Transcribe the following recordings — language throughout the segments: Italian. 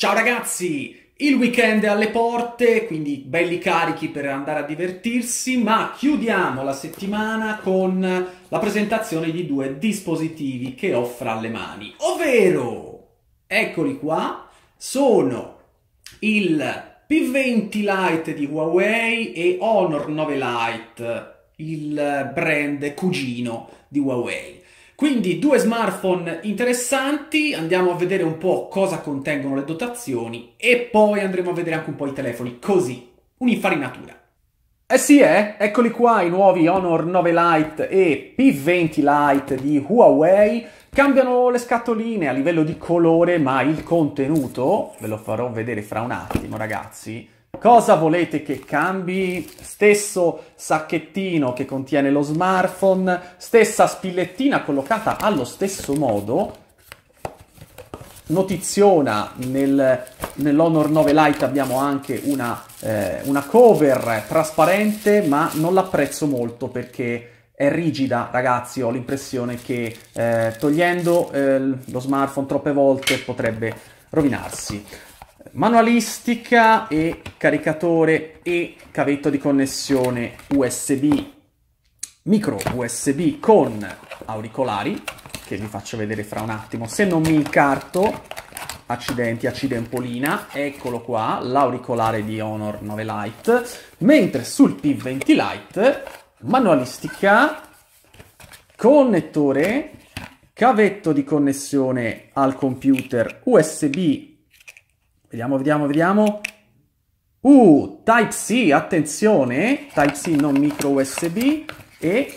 Ciao ragazzi! Il weekend è alle porte, quindi belli carichi per andare a divertirsi, ma chiudiamo la settimana con la presentazione di due dispositivi che ho fra le mani, ovvero, eccoli qua, sono il P20 Lite di Huawei e Honor 9 Lite, il brand cugino di Huawei. Quindi due smartphone interessanti, andiamo a vedere un po' cosa contengono le dotazioni e poi andremo a vedere anche un po' i telefoni, così, un'infarinatura. Eh sì, eh, eccoli qua i nuovi Honor 9 Lite e P20 Lite di Huawei. Cambiano le scatoline a livello di colore, ma il contenuto, ve lo farò vedere fra un attimo ragazzi, Cosa volete che cambi? Stesso sacchettino che contiene lo smartphone, stessa spillettina collocata allo stesso modo. Notiziona nel, nell'Honor 9 Lite abbiamo anche una, eh, una cover trasparente, ma non l'apprezzo molto perché è rigida, ragazzi, ho l'impressione che eh, togliendo eh, lo smartphone troppe volte potrebbe rovinarsi manualistica e caricatore e cavetto di connessione USB, micro USB con auricolari, che vi faccio vedere fra un attimo. Se non mi incarto, accidenti, accidempolina, eccolo qua, l'auricolare di Honor 9 Lite, mentre sul P20 Lite, manualistica, connettore, cavetto di connessione al computer USB Vediamo, vediamo, vediamo. Uh, Type-C, attenzione, Type-C non micro USB e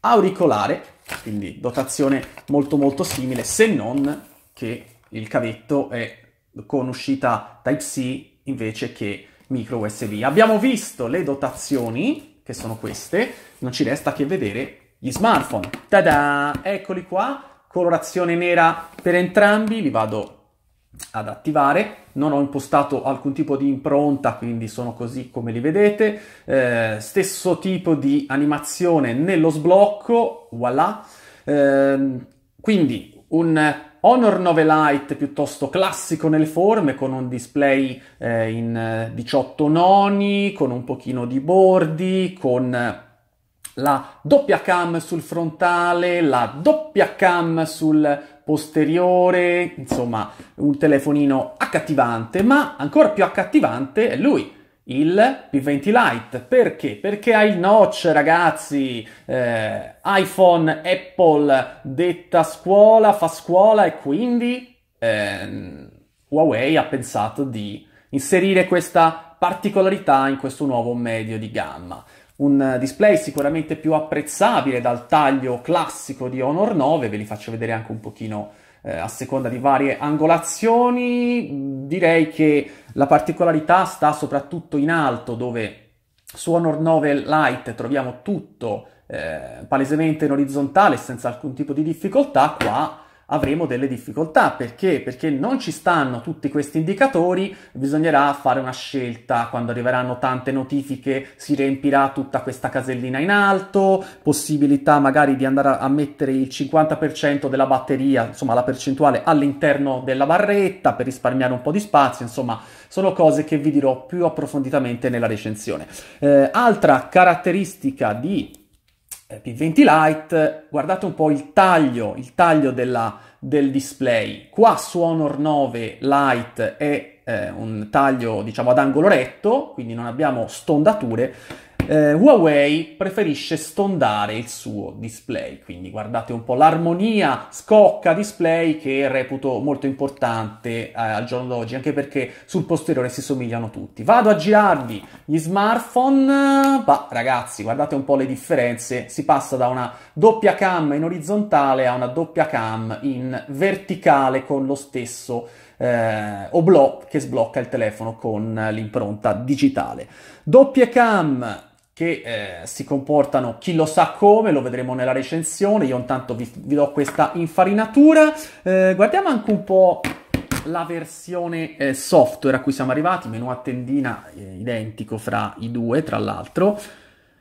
auricolare, quindi dotazione molto molto simile, se non che il cavetto è con uscita Type-C invece che micro USB. Abbiamo visto le dotazioni, che sono queste, non ci resta che vedere gli smartphone. Tada! Eccoli qua, colorazione nera per entrambi, li vado ad attivare. Non ho impostato alcun tipo di impronta, quindi sono così come li vedete. Eh, stesso tipo di animazione nello sblocco, voilà. Eh, quindi un Honor 9 Lite piuttosto classico nelle forme, con un display eh, in 18 eh, noni, con un pochino di bordi, con la doppia cam sul frontale, la doppia cam sul posteriore, insomma un telefonino accattivante, ma ancora più accattivante è lui, il P20 Lite. Perché? Perché ha il notch, ragazzi. Eh, iPhone, Apple, detta scuola, fa scuola e quindi eh, Huawei ha pensato di inserire questa particolarità in questo nuovo medio di gamma un display sicuramente più apprezzabile dal taglio classico di Honor 9, ve li faccio vedere anche un pochino eh, a seconda di varie angolazioni. Direi che la particolarità sta soprattutto in alto, dove su Honor 9 Lite troviamo tutto eh, palesemente in orizzontale senza alcun tipo di difficoltà, qua avremo delle difficoltà. Perché? Perché non ci stanno tutti questi indicatori, bisognerà fare una scelta. Quando arriveranno tante notifiche si riempirà tutta questa casellina in alto, possibilità magari di andare a mettere il 50% della batteria, insomma la percentuale all'interno della barretta per risparmiare un po' di spazio, insomma sono cose che vi dirò più approfonditamente nella recensione. Eh, altra caratteristica di eh, P20 Lite, guardate un po' il taglio, il taglio della, del display. Qua su Honor 9 Lite è eh, un taglio diciamo ad angolo retto, quindi non abbiamo stondature eh, Huawei preferisce stondare il suo display, quindi guardate un po' l'armonia scocca display che reputo molto importante eh, al giorno d'oggi, anche perché sul posteriore si somigliano tutti. Vado a girarvi gli smartphone, bah, ragazzi guardate un po' le differenze, si passa da una doppia cam in orizzontale a una doppia cam in verticale con lo stesso eh, oblò che sblocca il telefono con eh, l'impronta digitale. Doppie cam che eh, si comportano chi lo sa come, lo vedremo nella recensione, io intanto vi, vi do questa infarinatura. Eh, guardiamo anche un po' la versione eh, software a cui siamo arrivati, menu a tendina eh, identico fra i due, tra l'altro.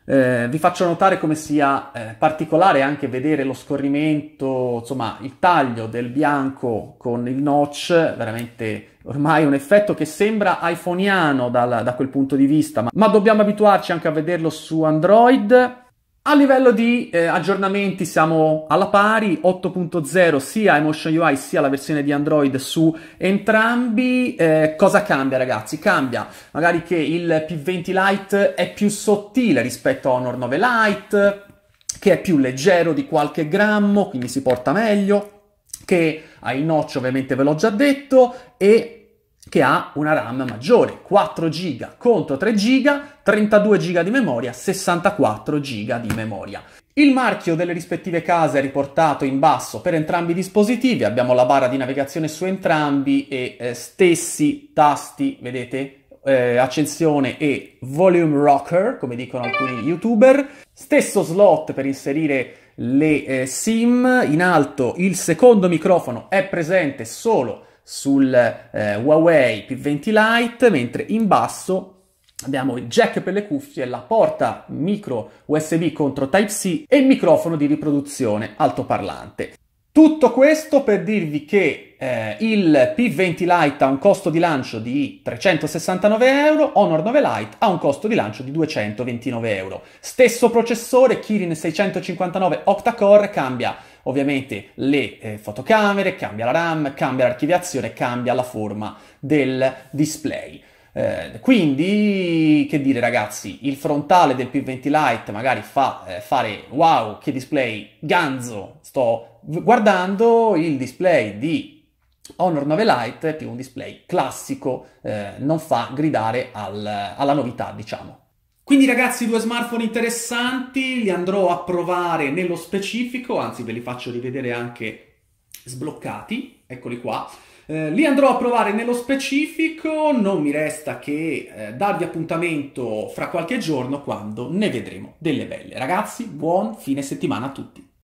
Eh, vi faccio notare come sia eh, particolare anche vedere lo scorrimento, insomma il taglio del bianco con il notch, veramente ormai un effetto che sembra iPhoneano dal, da quel punto di vista, ma, ma dobbiamo abituarci anche a vederlo su Android. A livello di eh, aggiornamenti siamo alla pari, 8.0 sia Emotion UI sia la versione di Android su entrambi. Eh, cosa cambia ragazzi? Cambia magari che il P20 Lite è più sottile rispetto a Honor 9 Lite, che è più leggero di qualche grammo, quindi si porta meglio, che ha il notch ovviamente ve l'ho già detto e che ha una RAM maggiore, 4 GB contro 3 GB, 32 GB di memoria, 64 GB di memoria. Il marchio delle rispettive case è riportato in basso per entrambi i dispositivi, abbiamo la barra di navigazione su entrambi e eh, stessi tasti, vedete, eh, accensione e volume rocker, come dicono alcuni youtuber. Stesso slot per inserire le eh, SIM, in alto il secondo microfono è presente solo sul eh, Huawei P20 Lite, mentre in basso Abbiamo il jack per le cuffie, la porta micro USB contro Type-C e il microfono di riproduzione altoparlante. Tutto questo per dirvi che eh, il P20 Lite ha un costo di lancio di 369 euro, Honor 9 Lite ha un costo di lancio di 229 euro. Stesso processore, Kirin 659 octa-core, cambia ovviamente le eh, fotocamere, cambia la RAM, cambia l'archiviazione, cambia la forma del display. Eh, quindi, che dire ragazzi, il frontale del P20 Lite magari fa eh, fare wow, che display ganzo sto guardando, il display di Honor 9 Lite, più un display classico, eh, non fa gridare al, alla novità, diciamo. Quindi ragazzi, due smartphone interessanti, li andrò a provare nello specifico, anzi ve li faccio rivedere anche sbloccati, eccoli qua. Eh, li andrò a provare nello specifico, non mi resta che eh, darvi appuntamento fra qualche giorno quando ne vedremo delle belle. Ragazzi, buon fine settimana a tutti!